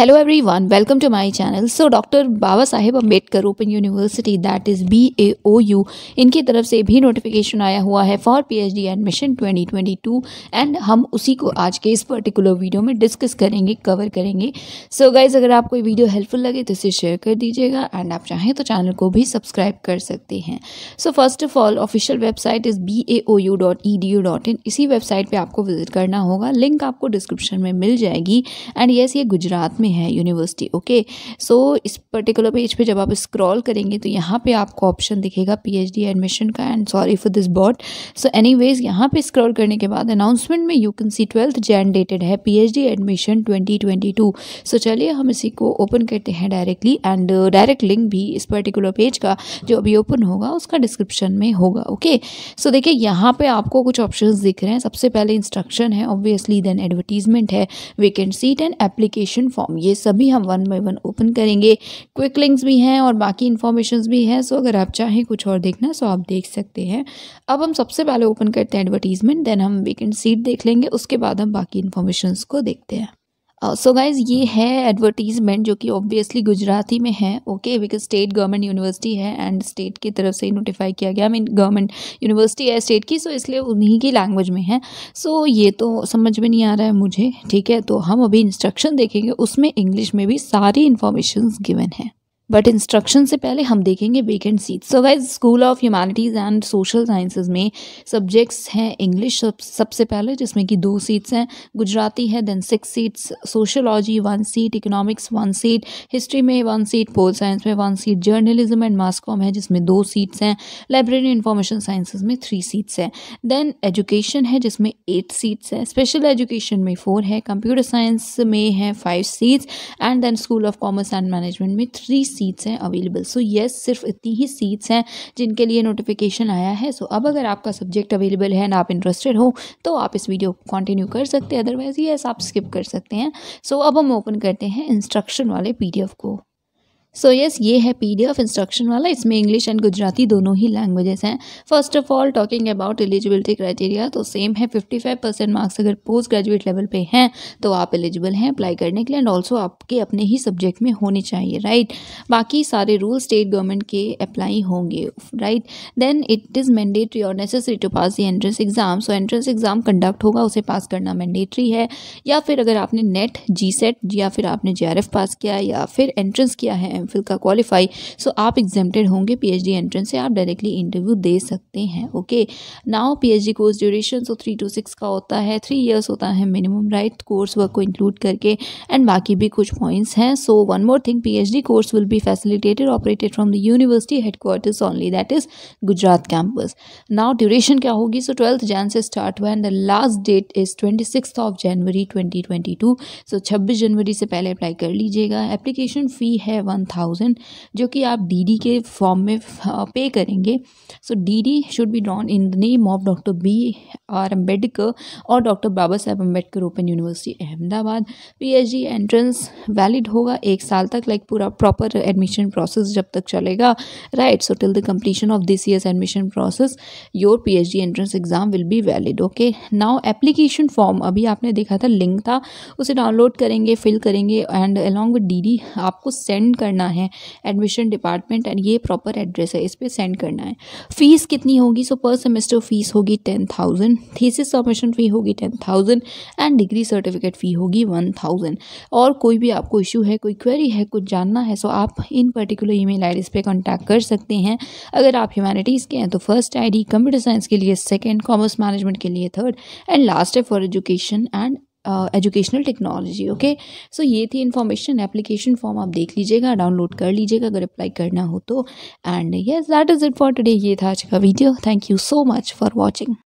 Every everyone welcome to my channel so doctor Baba Saheb Ambedkar open university that is B A O U इनकी तरफ से भी notification आया हुआ है फॉर पीएचडी एडमिशन 2022 एंड हम उसी को आज के इस पर्टिकुलर वीडियो में डिस्कस करेंगे कवर करेंगे सो so गाइज अगर आपको वीडियो हेल्पफुल लगे तो इसे शेयर कर दीजिएगा एंड आप चाहें तो चैनल को भी सब्सक्राइब कर सकते हैं so first of all official website is B A O U dot E D U dot in इसी वेबसाइट पर आपको विजिट करना होगा लिंक आपको डिस्क्रिप्शन में मिल जाएगी एंड येस yes, ये गुजरात में में है यूनिवर्सिटी ओके सो इस पर्टिकुलर पेज पे जब आप स्क्रॉल करेंगे तो यहाँ पे आपको ऑप्शन दिखेगा पीएचडी एडमिशन का and sorry for this bot so anyways यहाँ पे स्क्रॉल करने के बाद अनाउंसमेंट में you can see twelfth Jan dated है पीएचडी एडमिशन 2022 सो चलिए हम इसी को ओपन करते हैं डायरेक्टली एंड डायरेक्ट लिंक भी इस पर्टिकुलर पेज का जो अभी ओपन होगा उसका डिस्क्रिप्शन में होगा ओके सो देखिए यहाँ पर आपको कुछ ऑप्शन दिख रहे हैं सबसे पहले इंस्ट्रक्शन है ऑब्वियसली देन एडवर्टीजमेंट है vacant seat and application form ये सभी हम वन बाई वन ओपन करेंगे क्विक लिंक्स भी हैं और बाकी इन्फॉर्मेशन भी हैं सो अगर आप चाहें कुछ और देखना सो आप देख सकते हैं अब हम सबसे पहले ओपन करते हैं एडवर्टीज़मेंट देन हम वेकेंट सीट देख लेंगे उसके बाद हम बाकी इन्फॉर्मेशन को देखते हैं सो uh, गाइज ये है एडवर्टीज़मेंट जो कि ऑब्वियसली गुजराती में है okay because state government university है एंड स्टेट की तरफ से नोटिफाई किया गया मीन गवर्नमेंट यूनिवर्सिटी है स्टेट की सो so इसलिए उन्हीं की लैंग्वेज में है सो so, ये तो समझ में नहीं आ रहा है मुझे ठीक है तो हम अभी इंस्ट्रक्शन देखेंगे उसमें इंग्लिश में भी सारी इन्फॉर्मेशन गिवन है बट इंस्ट्रक्शन से पहले हम देखेंगे vacant seat so guys school of humanities and social sciences में सब्जेक्ट्स हैं इंग्लिश सब सबसे पहले जिसमें कि दो सीट्स हैं गुजराती है then six seats sociology one seat economics one seat history में वन सीट पोल साइंस में one seat journalism and mass com है जिसमें दो सीट्स हैं लाइब्रेरी इंफॉर्मेशन साइंसेज में थ्री सीट्स हैं देन एजुकेशन है जिसमें एट सीट्स हैं स्पेशल एजुकेशन में फोर है कंप्यूटर साइंस में है five seats and then school of commerce and management में थ्री सीट्स हैं अवेलेबल सो येस सिर्फ इतनी ही सीट्स हैं जिनके लिए नोटिफिकेशन आया है सो so, अब अगर आपका सब्जेक्ट अवेलेबल है ना आप इंटरेस्टेड हो तो आप इस वीडियो को कंटिन्यू कर सकते हैं अदरवाइज़ येस आप स्किप कर सकते हैं सो so, अब हम ओपन करते हैं इंस्ट्रक्शन वाले पी को सो येस यस ये है पी डी एफ इंस्ट्रक्शन वाला इसमें इंग्लिश एंड गुजराती दोनों ही लैंग्वेजेस हैं first of all talking about eligibility criteria तो सेम है फिफ्टी फाइव परसेंट मार्क्स अगर पोस्ट ग्रेजुएट लेवल पे हैं तो आप एलिजिबल हैं अप्लाई करने के लिए एंड ऑल्सो आपके अपने ही सब्जेक्ट में होने चाहिए राइट right? बाकी सारे रूल स्टेट गवर्नमेंट के अप्लाई होंगे right then it is mandatory और necessary to pass the entrance exam so entrance exam conduct होगा उसे पास करना मैंडेटरी है या फिर अगर आपने नेट जी सेट या फिर आपने जे पास किया या फिर एंट्रेंस किया है फिल का क्वालिफाई सो आप एग्जामेड होंगे पी एच डी एंट्रेंस से आप डायरेक्टली इंटरव्यू दे सकते हैं okay now P H D course duration so three to six का होता है थ्री ईयर्स होता है मिनिमम राइट कोर्स वर्क को इंक्लूड करके एंड बाकी भी कुछ पॉइंट्स हैं so one more thing P H D course will be facilitated operated from the university headquarters only that is Gujarat campus now duration क्या होगी सो ट्वेल्थ जैन से start हुआ and the last date is twenty six of January twenty twenty two so छब्बीस जनवरी से पहले apply कर लीजिएगा एप्लीकेशन फ़ी है वन थाउजेंड जो कि आप डीडी के फॉर्म में पे uh, करेंगे so DD should be drawn in the name of doctor B R Ambedkar और doctor Baba Saheb Ambedkar open university Ahmedabad the entrance valid होगा एक साल तक लाइक पूरा प्रॉपर एडमिशन प्रोसेस जब तक चलेगा right so till the of this year admission process your P H D entrance exam will be valid okay now application form अभी आपने देखा था लिंक था उसे डाउनलोड करेंगे फिल करेंगे एंड विद डी डी आपको सेंड करना करना है एडमिशन डिपार्टमेंट एंड ये प्रॉपर एड्रेस है इस पर सेंड करना है फ़ीस कितनी होगी सो पर सेमेस्टर फ़ीस होगी ten thousand thesis submission fee होगी ten thousand and degree certificate fee होगी वन थाउजेंड और कोई भी आपको इशू है कोई क्वेरी है कुछ जानना है सो आप इन पर्टिकुलर ई मेल आई पे कॉन्टैक्ट कर सकते हैं अगर आप ह्यूमैनिटीज़ के हैं तो फर्स्ट आई कंप्यूटर साइंस के लिए सेकेंड कॉमर्स मैनेजमेंट के लिए थर्ड एंड लास्ट है for education and educational technology okay so ये थी इन्फॉर्मेशन एप्लीकेशन फॉर्म आप देख लीजिएगा डाउनलोड कर लीजिएगा अगर अप्लाई करना हो तो and yes that is it for today ये था आज का video thank you so much for watching